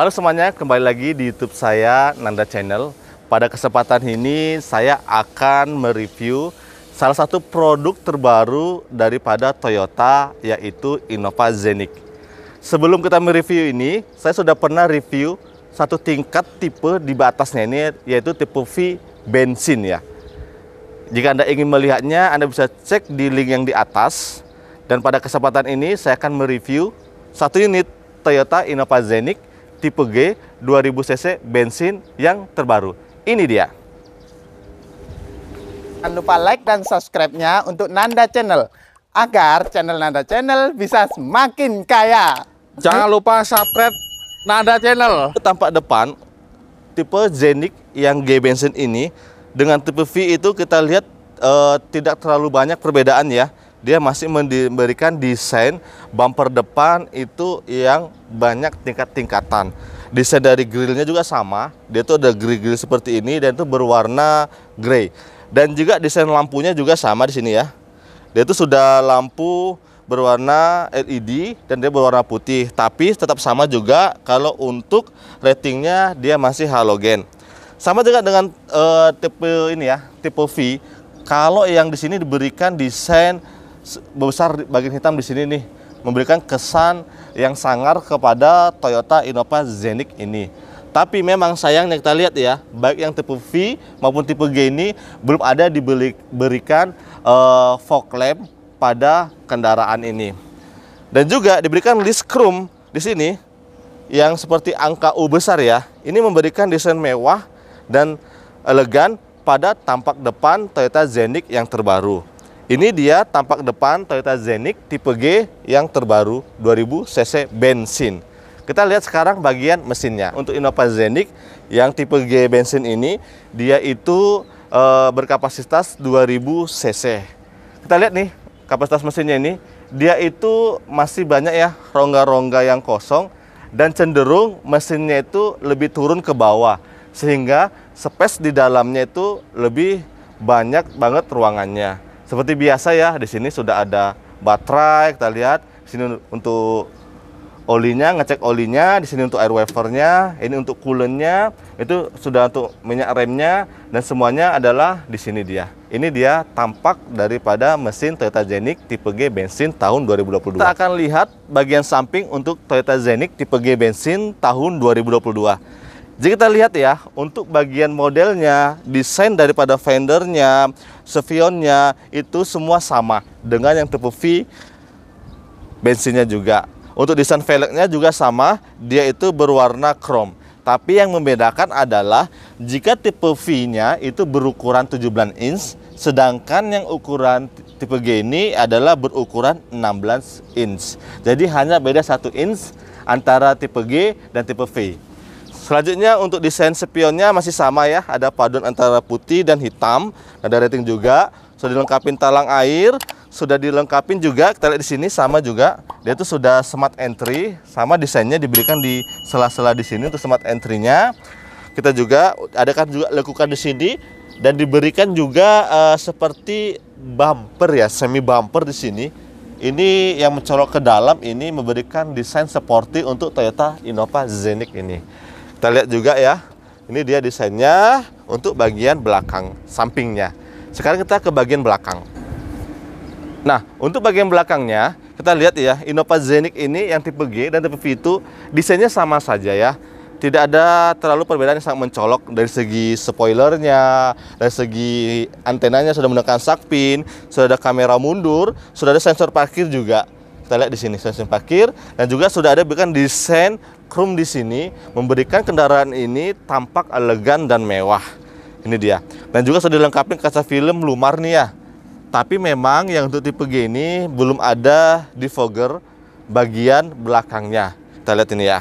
Halo semuanya, kembali lagi di YouTube saya Nanda Channel. Pada kesempatan ini saya akan mereview salah satu produk terbaru daripada Toyota yaitu Innova Zenik. Sebelum kita mereview ini, saya sudah pernah review satu tingkat tipe di batasnya ini yaitu tipe V bensin ya. Jika Anda ingin melihatnya, Anda bisa cek di link yang di atas. Dan pada kesempatan ini saya akan mereview satu unit Toyota Innova Zenik tipe G 2000 cc bensin yang terbaru. Ini dia. Jangan lupa like dan subscribe-nya untuk Nanda Channel agar channel Nanda Channel bisa semakin kaya. Jangan lupa subscribe Nanda Channel. Tampak depan tipe Zenik yang G bensin ini dengan tipe V itu kita lihat uh, tidak terlalu banyak perbedaan ya dia masih memberikan desain bumper depan itu yang banyak tingkat-tingkatan. Desain dari grillnya juga sama, dia tuh ada grill-grill seperti ini dan itu berwarna grey. Dan juga desain lampunya juga sama di sini ya. Dia itu sudah lampu berwarna LED dan dia berwarna putih, tapi tetap sama juga kalau untuk ratingnya dia masih halogen. Sama juga dengan uh, tipe ini ya, tipe V. Kalau yang di sini diberikan desain besar bagian hitam di sini nih memberikan kesan yang sangar kepada Toyota Innova Zenik ini. Tapi memang sayangnya kita lihat ya, baik yang tipe V maupun tipe G ini belum ada diberikan uh, eh, fog lamp pada kendaraan ini. Dan juga diberikan list chrome di sini yang seperti angka U besar ya. Ini memberikan desain mewah dan elegan pada tampak depan Toyota Zenik yang terbaru. Ini dia tampak depan Toyota Zenik tipe G yang terbaru 2000 cc bensin. Kita lihat sekarang bagian mesinnya. Untuk Innova Zenik yang tipe G bensin ini, dia itu e, berkapasitas 2000 cc. Kita lihat nih kapasitas mesinnya ini, dia itu masih banyak ya rongga-rongga yang kosong dan cenderung mesinnya itu lebih turun ke bawah sehingga space di dalamnya itu lebih banyak banget ruangannya. Seperti biasa ya, di sini sudah ada baterai, kita lihat. Di sini untuk olinya, ngecek olinya, di sini untuk air wafernya, ini untuk coolantnya itu sudah untuk minyak remnya dan semuanya adalah di sini dia. Ini dia tampak daripada mesin Toyota Zenik tipe G bensin tahun 2022. Kita akan lihat bagian samping untuk Toyota Zenik tipe G bensin tahun 2022. Jadi kita lihat ya, untuk bagian modelnya, desain daripada fendernya, sevionnya itu semua sama dengan yang tipe V bensinnya juga. Untuk desain velgnya juga sama, dia itu berwarna chrome. Tapi yang membedakan adalah jika tipe V-nya itu berukuran 17 inch, sedangkan yang ukuran tipe G ini adalah berukuran 16 inch. Jadi hanya beda 1 inch antara tipe G dan tipe V. Selanjutnya untuk desain spionnya masih sama ya, ada paduan antara putih dan hitam, ada rating juga, sudah dilengkapi talang air, sudah dilengkapi juga, kita lihat di sini sama juga, dia itu sudah smart entry, sama desainnya diberikan di sela-sela di sini untuk smart entry-nya. Kita juga ada kan juga lekukan di sini dan diberikan juga uh, seperti bumper ya, semi bumper di sini. Ini yang mencolok ke dalam ini memberikan desain sporty untuk Toyota Innova Zenik ini. Kita lihat juga ya. Ini dia desainnya untuk bagian belakang sampingnya. Sekarang kita ke bagian belakang. Nah, untuk bagian belakangnya, kita lihat ya, Innova Zenik ini yang tipe G dan tipe V itu desainnya sama saja ya. Tidak ada terlalu perbedaan yang sangat mencolok dari segi spoilernya, dari segi antenanya sudah menggunakan sakpin, sudah ada kamera mundur, sudah ada sensor parkir juga kita lihat di sini sensor parkir dan juga sudah ada bukan desain Chrome di sini memberikan kendaraan ini tampak elegan dan mewah. Ini dia. Dan juga sudah dilengkapi kaca film lumar nih ya. Tapi memang yang untuk tipe G ini belum ada di fogger bagian belakangnya. Kita lihat ini ya.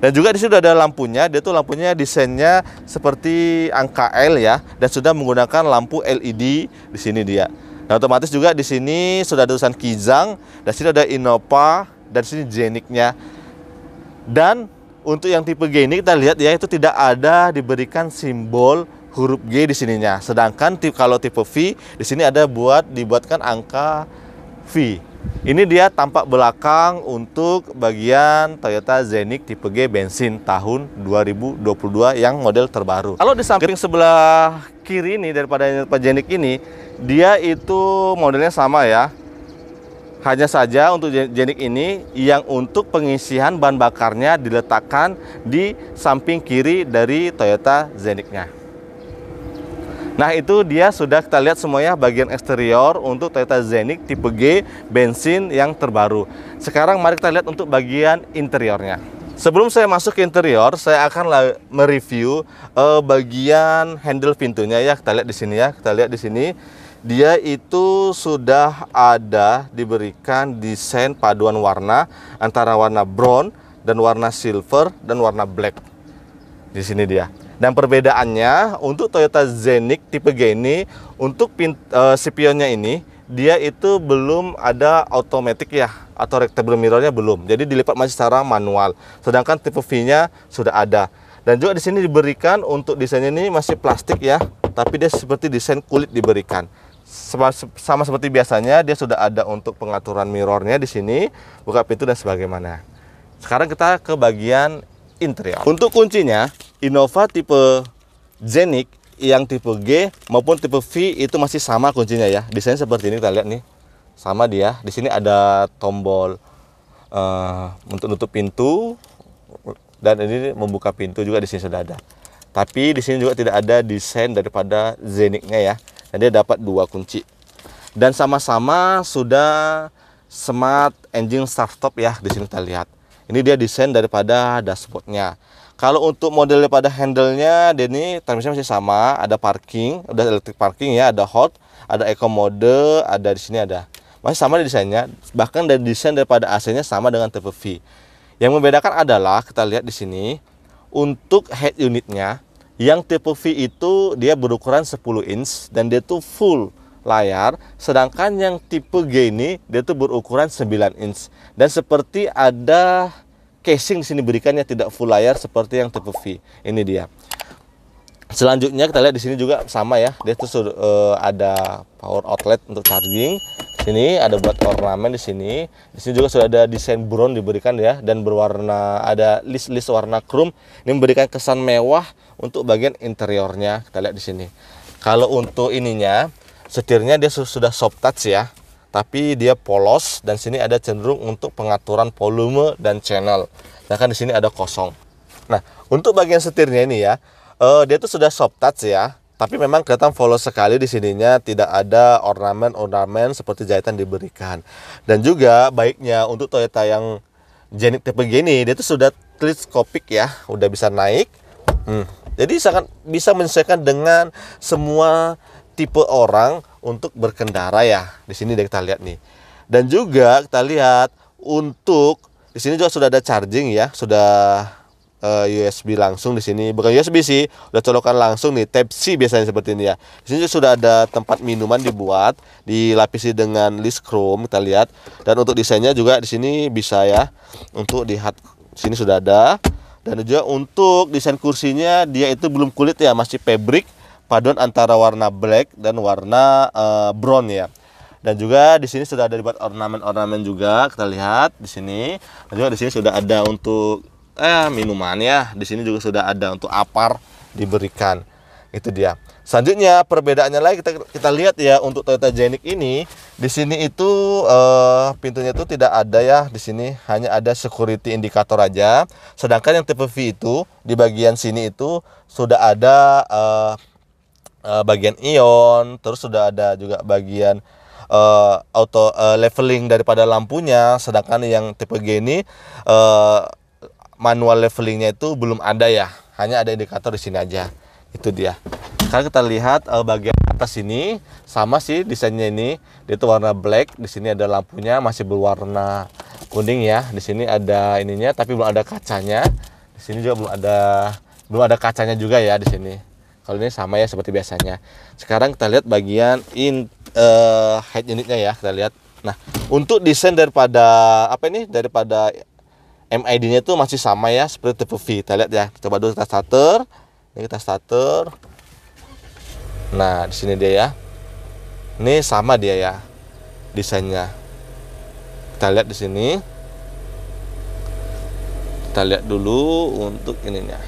Dan juga di sini sudah ada lampunya, dia tuh lampunya desainnya seperti angka L ya dan sudah menggunakan lampu LED di sini dia. Nah, otomatis juga di sini sudah ada tulisan Kijang, dan sini ada Innova dan sini Jeniknya. Dan untuk yang tipe G ini kita lihat ya itu tidak ada diberikan simbol huruf G di sininya. Sedangkan kalau tipe V di sini ada buat dibuatkan angka V. Ini dia tampak belakang untuk bagian Toyota Zenik tipe G bensin tahun 2022 yang model terbaru. Kalau di samping sebelah kiri ini daripada Zenik ini, dia itu modelnya sama ya. Hanya saja untuk jenik ini yang untuk pengisian bahan bakarnya diletakkan di samping kiri dari Toyota Zenicnya. Nah itu dia sudah kita lihat semuanya bagian eksterior untuk Toyota Zenik tipe G bensin yang terbaru. Sekarang mari kita lihat untuk bagian interiornya. Sebelum saya masuk ke interior, saya akan mereview uh, bagian handle pintunya ya. Kita lihat di sini ya. Kita lihat di sini dia itu sudah ada diberikan desain paduan warna antara warna brown dan warna silver dan warna black. Di sini dia. Dan perbedaannya untuk Toyota Zenik tipe G ini untuk pin, uh, ini dia itu belum ada automatic ya atau rectangle mirrornya belum. Jadi dilipat masih secara manual. Sedangkan tipe V-nya sudah ada. Dan juga di sini diberikan untuk desainnya ini masih plastik ya, tapi dia seperti desain kulit diberikan sama, sama seperti biasanya dia sudah ada untuk pengaturan mirrornya di sini buka pintu dan sebagaimana sekarang kita ke bagian interior untuk kuncinya Innova tipe Zenic yang tipe G maupun tipe V itu masih sama kuncinya ya Desain seperti ini kita lihat nih sama dia di sini ada tombol uh, untuk nutup pintu dan ini membuka pintu juga di sini sudah ada tapi di sini juga tidak ada desain daripada Zenicnya ya dan dia dapat dua kunci dan sama-sama sudah smart engine start stop ya di sini kita lihat ini dia desain daripada dashboardnya kalau untuk model daripada handlenya dia ini transmisinya masih sama ada parking ada electric parking ya ada hot ada eco mode ada di sini ada masih sama desainnya bahkan dari desain daripada AC-nya sama dengan TPV yang membedakan adalah kita lihat di sini untuk head unitnya yang tipe V itu dia berukuran 10 inch dan dia tuh full layar, sedangkan yang tipe G ini dia tuh berukuran 9 inch dan seperti ada casing di sini berikannya tidak full layar seperti yang tipe V. Ini dia. Selanjutnya kita lihat di sini juga sama ya, dia tuh uh, ada power outlet untuk charging Sini ada buat ornamen di sini. Di sini juga sudah ada desain brown diberikan ya dan berwarna ada list-list warna chrome. Ini memberikan kesan mewah untuk bagian interiornya. Kita lihat di sini. Kalau untuk ininya, setirnya dia sudah soft touch ya. Tapi dia polos dan sini ada cenderung untuk pengaturan volume dan channel. kan di sini ada kosong. Nah, untuk bagian setirnya ini ya, uh, dia tuh sudah soft touch ya tapi memang kelihatan follow sekali di sininya tidak ada ornamen-ornamen seperti jahitan diberikan. Dan juga baiknya untuk Toyota yang jenis tipe gini dia itu sudah teleskopik ya, udah bisa naik. Hmm. Jadi sangat bisa menyesuaikan dengan semua tipe orang untuk berkendara ya. Di sini kita lihat nih. Dan juga kita lihat untuk di sini juga sudah ada charging ya, sudah uh, eh, USB langsung di sini bukan USB sih udah colokan langsung nih Type C biasanya seperti ini ya di sini sudah ada tempat minuman dibuat dilapisi dengan list chrome kita lihat dan untuk desainnya juga di sini bisa ya untuk di hard sini sudah ada dan juga untuk desain kursinya dia itu belum kulit ya masih fabric paduan antara warna black dan warna uh, brown ya dan juga di sini sudah ada dibuat ornamen-ornamen juga kita lihat di sini dan juga di sini sudah ada untuk eh ya di sini juga sudah ada untuk apar diberikan. Itu dia. Selanjutnya perbedaannya lagi kita kita lihat ya untuk Toyota Genic ini di sini itu eh, pintunya itu tidak ada ya di sini hanya ada security indikator aja. Sedangkan yang tipe V itu di bagian sini itu sudah ada eh, eh bagian ion, terus sudah ada juga bagian uh, auto uh, leveling daripada lampunya sedangkan yang tipe G ini uh, manual levelingnya itu belum ada ya hanya ada indikator di sini aja itu dia sekarang kita lihat uh, bagian atas ini sama sih desainnya ini dia itu warna black di sini ada lampunya masih berwarna kuning ya di sini ada ininya tapi belum ada kacanya di sini juga belum ada belum ada kacanya juga ya di sini kalau ini sama ya seperti biasanya sekarang kita lihat bagian in uh, eh, head unitnya ya kita lihat nah untuk desain daripada apa ini daripada MID-nya tuh masih sama ya seperti tipe V. Kita lihat ya. Coba dulu kita starter. Ini kita starter. Nah, di sini dia ya. Ini sama dia ya desainnya. Kita lihat di sini. Kita lihat dulu untuk ininya.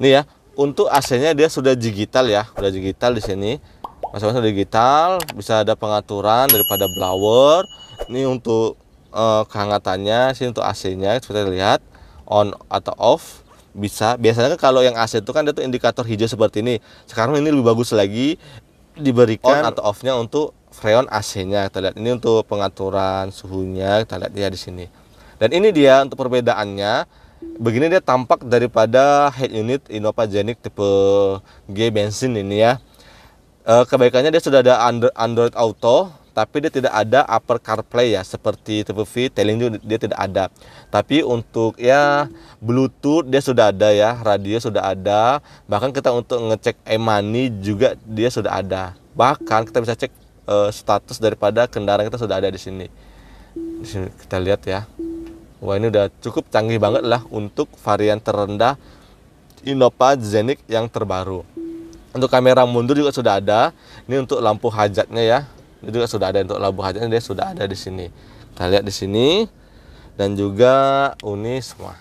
Nih ya, untuk AC-nya dia sudah digital ya, sudah digital di sini. masa-masa digital, bisa ada pengaturan daripada blower. Ini untuk uh, kehangatannya, sini untuk AC-nya seperti lihat on atau off bisa biasanya kan kalau yang AC itu kan ada tuh indikator hijau seperti ini sekarang ini lebih bagus lagi diberikan on atau off-nya untuk freon AC-nya kita lihat ini untuk pengaturan suhunya kita lihat dia di sini dan ini dia untuk perbedaannya begini dia tampak daripada head unit Innova Genic tipe G bensin ini ya. E, kebaikannya dia sudah ada Android Auto, tapi dia tidak ada upper CarPlay ya seperti tipe V, telling tailing dia tidak ada. Tapi untuk ya Bluetooth dia sudah ada ya, radio sudah ada, bahkan kita untuk ngecek e-money juga dia sudah ada. Bahkan kita bisa cek e, status daripada kendaraan kita sudah ada di sini. Di sini kita lihat ya. Wah ini udah cukup canggih banget lah untuk varian terendah Innova Zenik yang terbaru. Untuk kamera mundur juga sudah ada. Ini untuk lampu hajatnya ya. Ini juga sudah ada untuk lampu hajatnya dia sudah ada di sini. Kita lihat di sini dan juga semua.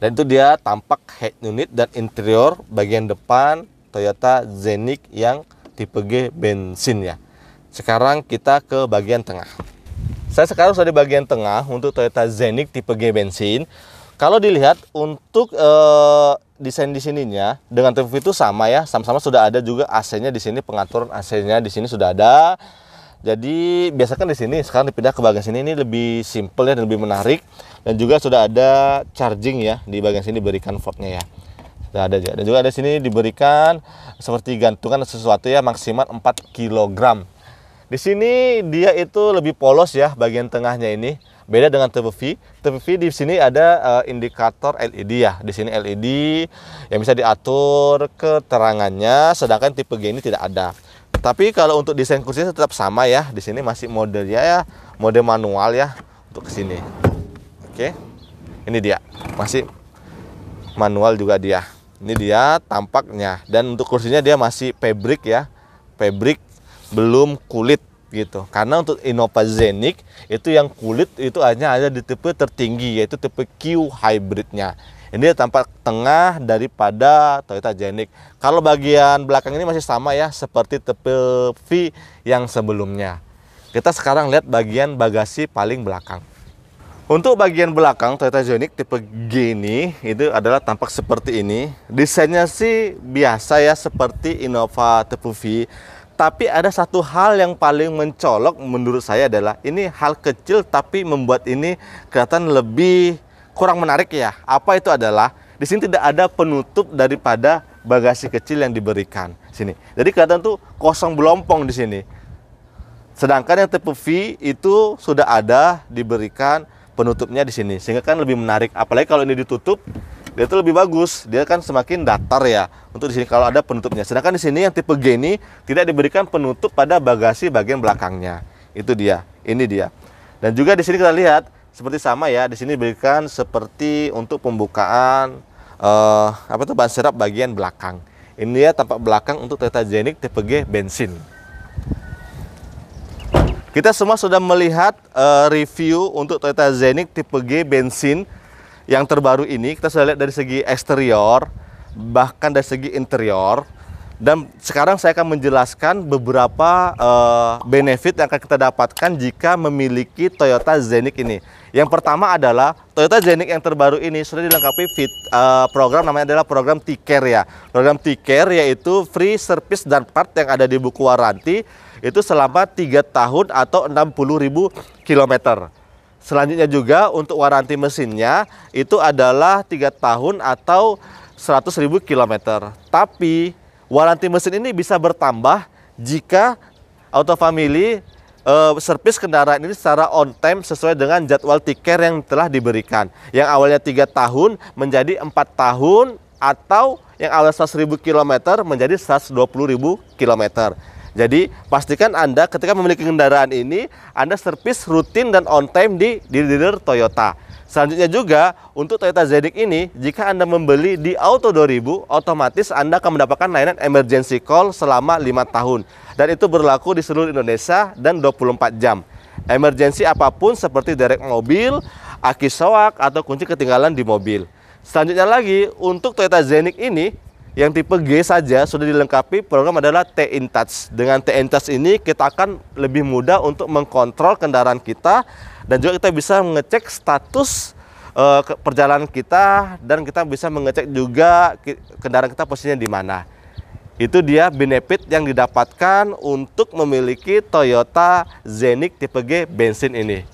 Dan itu dia tampak head unit dan interior bagian depan Toyota Zenik yang tipe G bensin ya. Sekarang kita ke bagian tengah. Saya sekarang sudah di bagian tengah untuk Toyota Zenik tipe G bensin. Kalau dilihat untuk e, desain di sininya dengan TV itu sama ya, sama-sama sudah ada juga AC-nya di sini, pengaturan AC-nya di sini sudah ada. Jadi biasakan di sini sekarang dipindah ke bagian sini ini lebih simple ya dan lebih menarik dan juga sudah ada charging ya di bagian sini diberikan voltnya ya. Sudah ada ya. Dan juga ada sini diberikan seperti gantungan sesuatu ya maksimal 4 kg. Di sini dia itu lebih polos ya bagian tengahnya ini. Beda dengan Turbo V. Turbo V di sini ada uh, indikator LED ya. Di sini LED yang bisa diatur keterangannya sedangkan tipe G ini tidak ada. Tapi kalau untuk desain kursinya tetap sama ya. Di sini masih model ya mode manual ya untuk kesini. sini. Oke. Ini dia. Masih manual juga dia. Ini dia tampaknya dan untuk kursinya dia masih fabric ya. Fabric belum kulit gitu. Karena untuk innova Zenik itu yang kulit itu hanya ada di tipe tertinggi yaitu tipe Q hybridnya. Ini tampak tengah daripada Toyota Zenik. Kalau bagian belakang ini masih sama ya seperti tipe V yang sebelumnya. Kita sekarang lihat bagian bagasi paling belakang. Untuk bagian belakang Toyota Zenik tipe G ini itu adalah tampak seperti ini. Desainnya sih biasa ya seperti Innova tipe V tapi ada satu hal yang paling mencolok menurut saya adalah ini hal kecil tapi membuat ini kelihatan lebih kurang menarik ya. Apa itu adalah di sini tidak ada penutup daripada bagasi kecil yang diberikan sini. Jadi kelihatan tuh kosong belompong di sini. Sedangkan yang tipe V itu sudah ada diberikan penutupnya di sini sehingga kan lebih menarik apalagi kalau ini ditutup dia itu lebih bagus. Dia kan semakin datar ya untuk di sini kalau ada penutupnya. Sedangkan di sini yang tipe G ini tidak diberikan penutup pada bagasi bagian belakangnya. Itu dia. Ini dia. Dan juga di sini kita lihat seperti sama ya. Di sini diberikan seperti untuk pembukaan uh, apa tuh ban serap bagian belakang. Ini ya tampak belakang untuk Toyota Genic tipe G bensin. Kita semua sudah melihat uh, review untuk Toyota Zenik tipe G bensin yang terbaru ini kita sudah lihat dari segi eksterior bahkan dari segi interior dan sekarang saya akan menjelaskan beberapa uh, benefit yang akan kita dapatkan jika memiliki Toyota Zenik ini. Yang pertama adalah Toyota Zenik yang terbaru ini sudah dilengkapi fit, uh, program namanya adalah program T-Care ya. Program T-Care yaitu free service dan part yang ada di buku waranti itu selama 3 tahun atau 60.000 kilometer. Selanjutnya juga untuk waranti mesinnya itu adalah tiga tahun atau 100.000 km. Tapi waranti mesin ini bisa bertambah jika Auto Family uh, eh, servis kendaraan ini secara on time sesuai dengan jadwal tiket yang telah diberikan. Yang awalnya tiga tahun menjadi empat tahun atau yang awalnya 100.000 km menjadi 120.000 km. Jadi pastikan Anda ketika memiliki kendaraan ini Anda servis rutin dan on time di dealer Toyota. Selanjutnya juga untuk Toyota Zedek ini jika Anda membeli di Auto 2000 otomatis Anda akan mendapatkan layanan emergency call selama 5 tahun dan itu berlaku di seluruh Indonesia dan 24 jam. Emergency apapun seperti derek mobil, aki soak atau kunci ketinggalan di mobil. Selanjutnya lagi untuk Toyota Zenik ini yang tipe G saja sudah dilengkapi program adalah T in touch. Dengan T in touch ini kita akan lebih mudah untuk mengkontrol kendaraan kita dan juga kita bisa mengecek status uh, perjalanan kita dan kita bisa mengecek juga kendaraan kita posisinya di mana. Itu dia benefit yang didapatkan untuk memiliki Toyota Zenik tipe G bensin ini.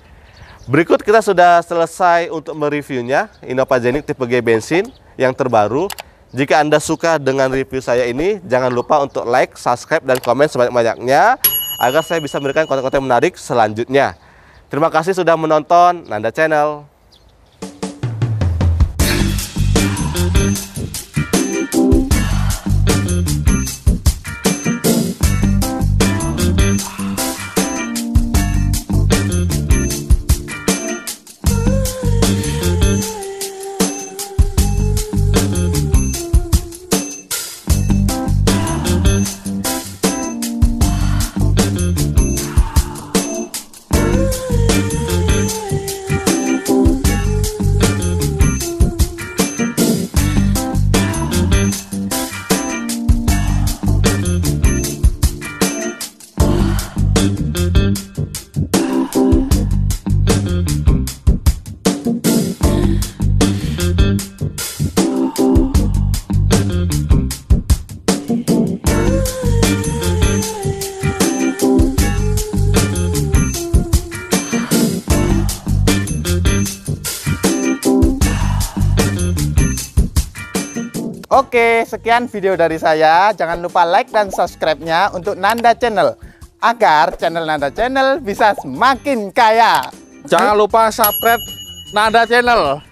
Berikut kita sudah selesai untuk mereviewnya Innova Zenik tipe G bensin yang terbaru. Jika Anda suka dengan review saya ini, jangan lupa untuk like, subscribe, dan komen sebanyak-banyaknya agar saya bisa memberikan konten-konten menarik selanjutnya. Terima kasih sudah menonton Nanda Channel. Oke, sekian video dari saya. Jangan lupa like dan subscribe-nya untuk Nanda Channel agar channel Nanda Channel bisa semakin kaya. Jangan lupa subscribe Nanda Channel.